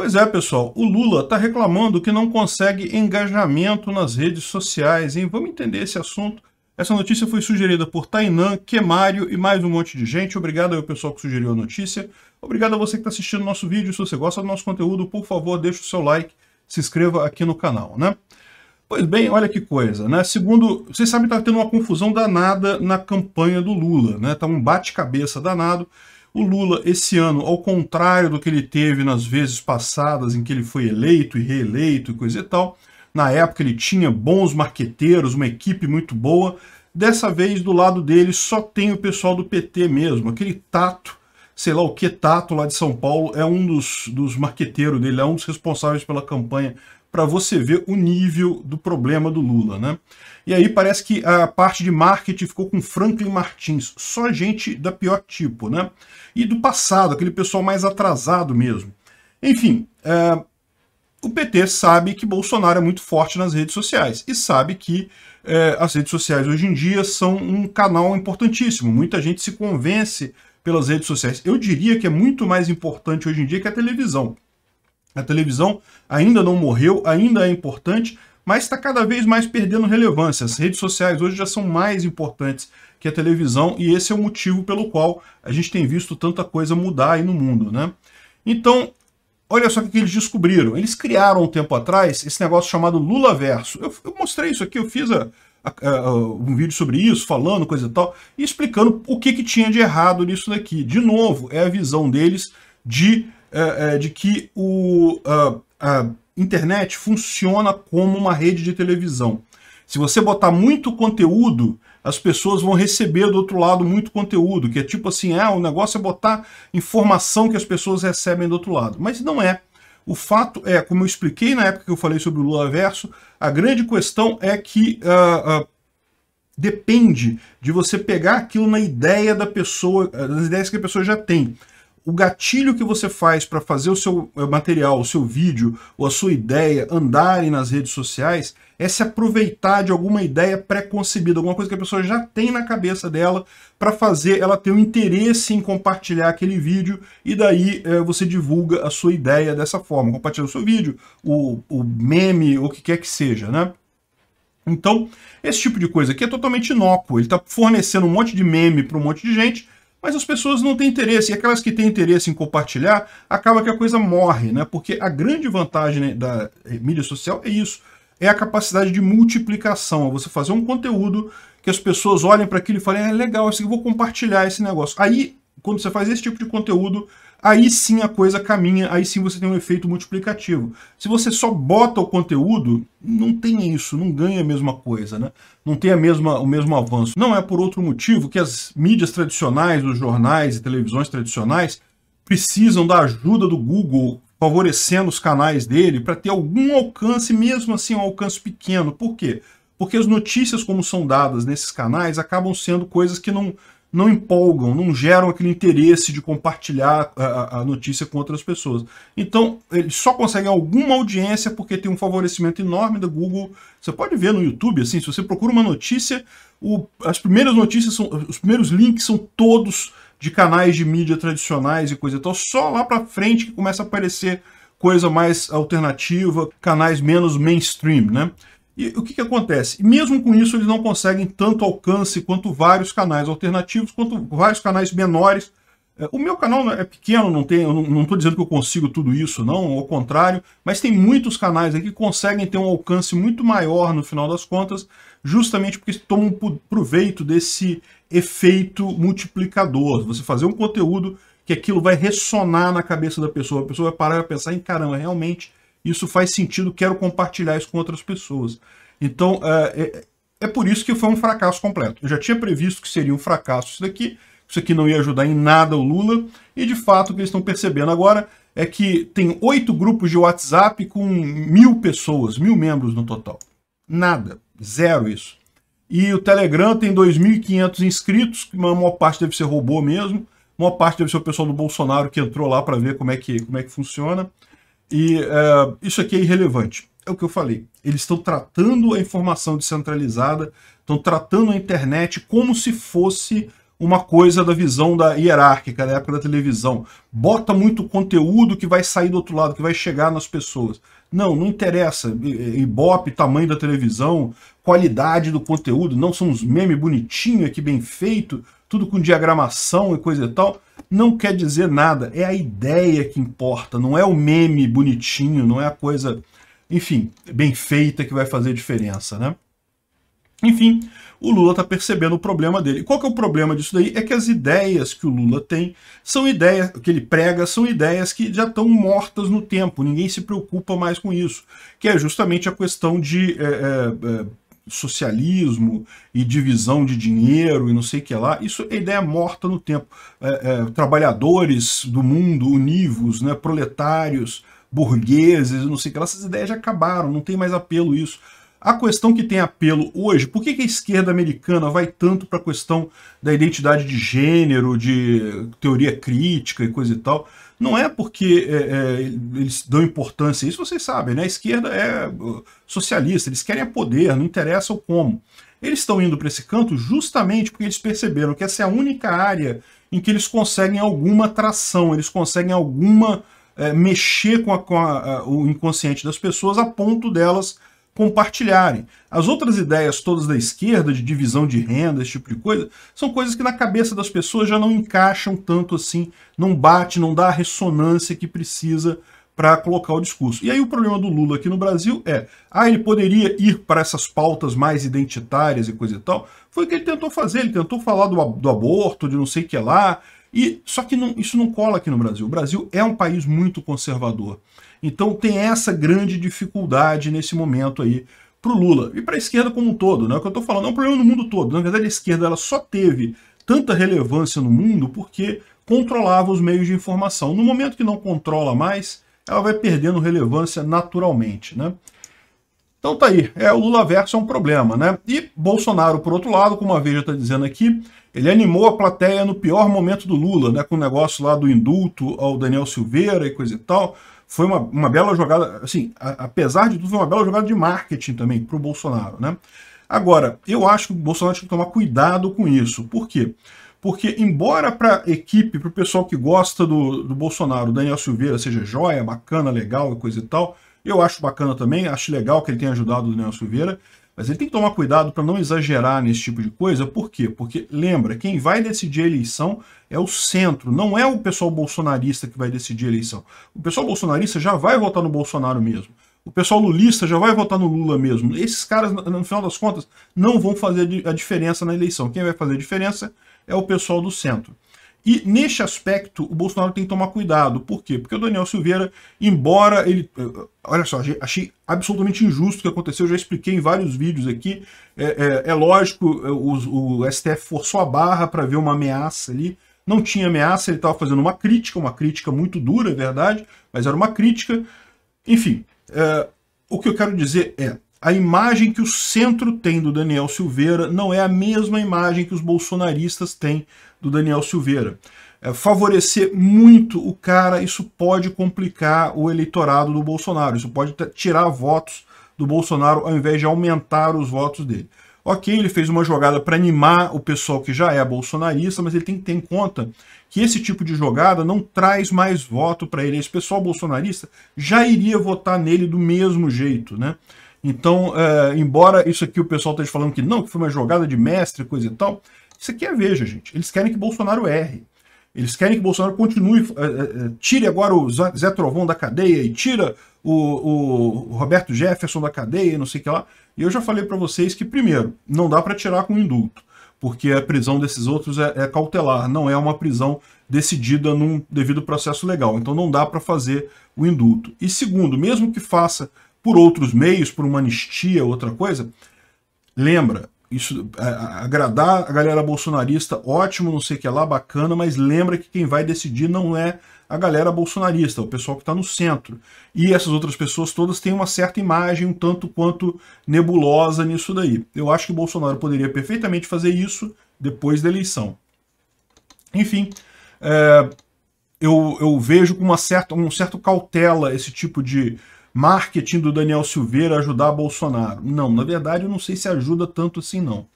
Pois é, pessoal, o Lula está reclamando que não consegue engajamento nas redes sociais, hein? Vamos entender esse assunto. Essa notícia foi sugerida por Tainan, Quemário e mais um monte de gente. Obrigado ao pessoal que sugeriu a notícia. Obrigado a você que está assistindo nosso vídeo. Se você gosta do nosso conteúdo, por favor, deixe o seu like, se inscreva aqui no canal, né? Pois bem, olha que coisa, né? Segundo, vocês sabem que está tendo uma confusão danada na campanha do Lula, né? Está um bate-cabeça danado. O Lula, esse ano, ao contrário do que ele teve nas vezes passadas em que ele foi eleito e reeleito e coisa e tal, na época ele tinha bons marqueteiros, uma equipe muito boa. Dessa vez, do lado dele, só tem o pessoal do PT mesmo, aquele tato sei lá o que Tato lá de São Paulo é um dos, dos marqueteiros dele, é um dos responsáveis pela campanha, para você ver o nível do problema do Lula, né? E aí parece que a parte de marketing ficou com Franklin Martins, só gente da pior tipo, né? E do passado, aquele pessoal mais atrasado mesmo. Enfim, é, o PT sabe que Bolsonaro é muito forte nas redes sociais e sabe que é, as redes sociais hoje em dia são um canal importantíssimo. Muita gente se convence pelas redes sociais. Eu diria que é muito mais importante hoje em dia que a televisão. A televisão ainda não morreu, ainda é importante, mas está cada vez mais perdendo relevância. As redes sociais hoje já são mais importantes que a televisão e esse é o motivo pelo qual a gente tem visto tanta coisa mudar aí no mundo, né? Então, olha só o que eles descobriram. Eles criaram um tempo atrás esse negócio chamado Lula Verso. Eu, eu mostrei isso aqui, eu fiz a, um vídeo sobre isso, falando coisa e tal, e explicando o que, que tinha de errado nisso daqui. De novo, é a visão deles de, é, é, de que o, a, a internet funciona como uma rede de televisão. Se você botar muito conteúdo, as pessoas vão receber do outro lado muito conteúdo, que é tipo assim, é, o negócio é botar informação que as pessoas recebem do outro lado. Mas não é. O fato é, como eu expliquei na época que eu falei sobre o Lula verso, a grande questão é que uh, uh, depende de você pegar aquilo na ideia da pessoa, ah, nas ideias que a pessoa já tem o gatilho que você faz para fazer o seu eh, material, o seu vídeo ou a sua ideia andarem nas redes sociais é se aproveitar de alguma ideia pré-concebida, alguma coisa que a pessoa já tem na cabeça dela para fazer ela ter um interesse em compartilhar aquele vídeo e daí é, você divulga a sua ideia dessa forma, compartilha o seu vídeo, o, o meme, o que quer que seja, né? Então, esse tipo de coisa aqui é totalmente inócuo. Ele está fornecendo um monte de meme para um monte de gente mas as pessoas não têm interesse, e aquelas que têm interesse em compartilhar, acaba que a coisa morre, né? Porque a grande vantagem né, da eh, mídia social é isso, é a capacidade de multiplicação, é você fazer um conteúdo que as pessoas olhem para aquilo e falem, é legal, assim, eu vou compartilhar esse negócio. Aí, quando você faz esse tipo de conteúdo, aí sim a coisa caminha, aí sim você tem um efeito multiplicativo. Se você só bota o conteúdo, não tem isso, não ganha a mesma coisa, né? Não tem a mesma, o mesmo avanço. Não é por outro motivo que as mídias tradicionais, os jornais e televisões tradicionais, precisam da ajuda do Google favorecendo os canais dele para ter algum alcance, mesmo assim um alcance pequeno. Por quê? Porque as notícias como são dadas nesses canais acabam sendo coisas que não não empolgam, não geram aquele interesse de compartilhar a, a, notícia com outras pessoas. Então, eles só conseguem alguma audiência porque tem um favorecimento enorme da Google. Você pode ver no YouTube, assim, se você procura uma notícia, o, as primeiras notícias, são, os primeiros links são todos de canais de mídia tradicionais e coisa e tal. Só lá para frente que começa a aparecer coisa mais alternativa, canais menos mainstream, né? E o que, que acontece? Mesmo com isso, eles não conseguem tanto alcance quanto vários canais alternativos, quanto vários canais menores. É, o meu canal é pequeno, não tem, não estou dizendo que eu consigo tudo isso, não, ao contrário, mas tem muitos canais aqui que conseguem ter um alcance muito maior no final das contas, justamente porque tomam proveito desse efeito multiplicador. Você fazer um conteúdo que aquilo vai ressonar na cabeça da pessoa, a pessoa vai parar e pensar em caramba, realmente isso faz sentido, quero compartilhar isso com outras pessoas. Então, é, é, é, por isso que foi um fracasso completo. Eu já tinha previsto que seria um fracasso isso daqui, isso aqui não ia ajudar em nada o Lula, e de fato o que eles estão percebendo agora é que tem oito grupos de WhatsApp com mil pessoas, mil membros no total. Nada, zero isso. E o Telegram tem 2.500 inscritos, que a maior parte deve ser robô mesmo, a maior parte deve ser o pessoal do Bolsonaro que entrou lá para ver como é que, como é que funciona. E é, isso aqui é irrelevante. É o que eu falei. Eles estão tratando a informação descentralizada, estão tratando a internet como se fosse uma coisa da visão da hierárquica, da época da televisão. Bota muito conteúdo que vai sair do outro lado, que vai chegar nas pessoas. Não, não interessa. Ibope, tamanho da televisão, qualidade do conteúdo, não são uns memes bonitinhos aqui, bem feito tudo com diagramação e coisa e tal, não quer dizer nada. É a ideia que importa, não é o meme bonitinho, não é a coisa, enfim, bem feita que vai fazer diferença, né? Enfim, o Lula está percebendo o problema dele. Qual que é o problema disso daí? É que as ideias que o Lula tem são ideias, que ele prega, são ideias que já estão mortas no tempo, ninguém se preocupa mais com isso, que é justamente a questão de é, é, é socialismo e divisão de dinheiro e não sei o que lá, isso é ideia morta no tempo. É, é, trabalhadores do mundo, univos, né, proletários, burgueses, não sei o que lá, essas ideias já acabaram, não tem mais apelo isso a questão que tem apelo hoje, por que, que a esquerda americana vai tanto para a questão da identidade de gênero, de teoria crítica e coisa e tal? Não é porque é, é, eles dão importância a isso, vocês sabem, né? A esquerda é uh, socialista, eles querem é poder, não interessa o como. Eles estão indo para esse canto justamente porque eles perceberam que essa é a única área em que eles conseguem alguma atração, eles conseguem alguma. É, mexer com, a, com a, o inconsciente das pessoas a ponto delas compartilharem. As outras ideias todas da esquerda, de divisão de renda, esse tipo de coisa, são coisas que na cabeça das pessoas já não encaixam tanto assim, não bate, não dá a ressonância que precisa para colocar o discurso. E aí o problema do Lula aqui no Brasil é, ah, ele poderia ir para essas pautas mais identitárias e coisa e tal. Foi o que ele tentou fazer, ele tentou falar do, do aborto, de não sei o que lá, e só que não, isso não cola aqui no Brasil. O Brasil é um país muito conservador. Então tem essa grande dificuldade nesse momento aí para o Lula e para a esquerda como um todo. Né? O que eu estou falando é um problema no mundo todo. Né? Na verdade, a esquerda ela só teve tanta relevância no mundo porque controlava os meios de informação. No momento que não controla mais, ela vai perdendo relevância naturalmente. Né? Então tá aí, é, o Lula verso é um problema, né? E Bolsonaro, por outro lado, como a Veja está dizendo aqui, ele animou a plateia no pior momento do Lula, né? Com o negócio lá do indulto ao Daniel Silveira e coisa e tal foi uma, uma bela jogada, assim, a, apesar de tudo, foi uma bela jogada de marketing também para o Bolsonaro, né? Agora, eu acho que o Bolsonaro tem que tomar cuidado com isso. Por quê? Porque, embora para a equipe, para o pessoal que gosta do, do Bolsonaro, Daniel Silveira seja joia, bacana, legal, coisa e tal, eu acho bacana também, acho legal que ele tenha ajudado o Daniel Silveira, mas ele tem que tomar cuidado para não exagerar nesse tipo de coisa. Por quê? Porque, lembra, quem vai decidir a eleição é o centro, não é o pessoal bolsonarista que vai decidir a eleição. O pessoal bolsonarista já vai votar no Bolsonaro mesmo. O pessoal lulista já vai votar no Lula mesmo. Esses caras, no final das contas, não vão fazer a diferença na eleição. Quem vai fazer a diferença é o pessoal do centro. E neste aspecto, o Bolsonaro tem que tomar cuidado. Por quê? Porque o Daniel Silveira, embora ele. Eh, olha só, achei absolutamente injusto o que aconteceu, já expliquei em vários vídeos aqui. É, é, é lógico, eh, o, o STF forçou a barra para ver uma ameaça ali. Não tinha ameaça, ele estava fazendo uma crítica, uma crítica muito dura, é verdade, mas era uma crítica. Enfim, é, o que eu quero dizer é: a imagem que o centro tem do Daniel Silveira não é a mesma imagem que os bolsonaristas têm do Daniel Silveira. É, favorecer muito o cara, isso pode complicar o eleitorado do Bolsonaro, isso pode tirar votos do Bolsonaro ao invés de aumentar os votos dele. Ok, ele fez uma jogada para animar o pessoal que já é bolsonarista, mas ele tem que ter em conta que esse tipo de jogada não traz mais voto para ele. Esse pessoal bolsonarista já iria votar nele do mesmo jeito, né? Então, é, embora isso aqui o pessoal esteja falando que não, que foi uma jogada de mestre, coisa e tal, isso aqui é veja, gente. Eles querem que Bolsonaro erre. Eles querem que Bolsonaro continue, é, é, é, tire agora o Zé Trovão da cadeia e tira o, o Roberto Jefferson da cadeia e não sei o que lá. E eu já falei para vocês que, primeiro, não dá para tirar com indulto, porque a prisão desses outros é, é cautelar, não é uma prisão decidida num devido processo legal. Então não dá para fazer o indulto. E segundo, mesmo que faça por outros meios, por uma anistia, outra coisa. Lembra, isso é, agradar a galera bolsonarista, ótimo, não sei o que lá, bacana, mas lembra que quem vai decidir não é a galera bolsonarista, é o pessoal que está no centro. E essas outras pessoas todas têm uma certa imagem, um tanto quanto nebulosa nisso daí. Eu acho que Bolsonaro poderia perfeitamente fazer isso depois da eleição. Enfim, é, eu, eu vejo com uma certa, um certo cautela esse tipo de marketing do Daniel Silveira ajudar Bolsonaro. Não, na verdade eu não sei se ajuda tanto assim não.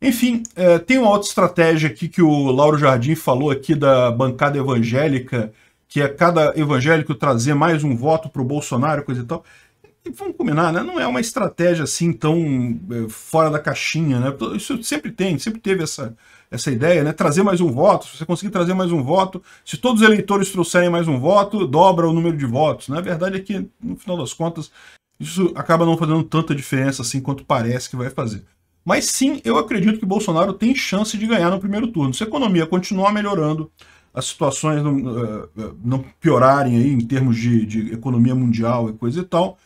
Enfim, é, tem uma outra estratégia aqui que o Lauro Jardim falou aqui da bancada evangélica, que é cada evangélico trazer mais um voto para o Bolsonaro, coisa e tal. E vamos combinar, né? Não é uma estratégia assim tão é, fora da caixinha, né? Isso sempre tem, sempre teve essa, essa ideia, né? Trazer mais um voto, se você conseguir trazer mais um voto, se todos os eleitores trouxerem mais um voto, dobra o número de votos. Na né? a verdade é que, no final das contas, isso acaba não fazendo tanta diferença assim quanto parece que vai fazer. Mas sim, eu acredito que Bolsonaro tem chance de ganhar no primeiro turno. Se a economia continuar melhorando, as situações não, eh, eh, não piorarem aí em termos de, de economia mundial e coisa e tal,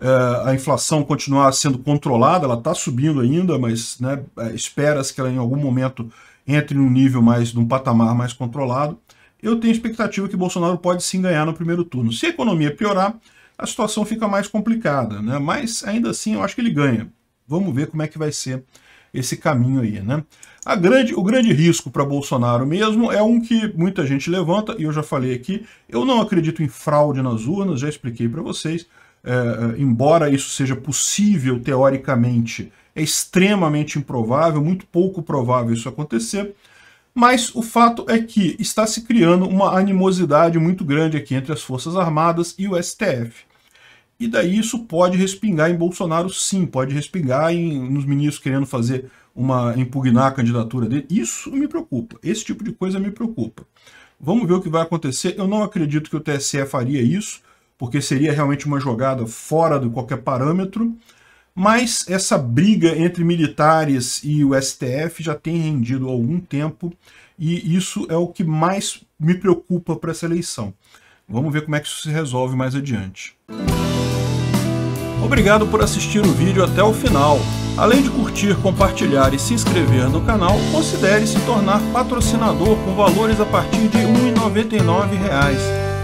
é, a inflação continuar sendo controlada, ela está subindo ainda, mas né, é, espera-se que ela em algum momento entre num nível mais, num patamar mais controlado. Eu tenho expectativa que Bolsonaro pode sim ganhar no primeiro turno. Se a economia piorar, a situação fica mais complicada, né? Mas ainda assim eu acho que ele ganha. Vamos ver como é que vai ser esse caminho aí, né? A grande, o grande risco para Bolsonaro mesmo é um que muita gente levanta, e eu já falei aqui, eu não acredito em fraude nas urnas, já expliquei para vocês, é, é, embora isso seja possível teoricamente, é extremamente improvável, muito pouco provável isso acontecer, mas o fato é que está se criando uma animosidade muito grande aqui entre as Forças Armadas e o STF. E daí isso pode respingar em Bolsonaro, sim, pode respingar em, nos ministros querendo fazer uma impugnar a candidatura dele. Isso me preocupa, esse tipo de coisa me preocupa. Vamos ver o que vai acontecer. Eu não acredito que o TSE faria isso, porque seria realmente uma jogada fora de qualquer parâmetro, mas essa briga entre militares e o STF já tem rendido algum tempo e isso é o que mais me preocupa para essa eleição. Vamos ver como é que isso se resolve mais adiante. Obrigado por assistir o vídeo até o final. Além de curtir, compartilhar e se inscrever no canal, considere se tornar patrocinador com valores a partir de R$ 1,99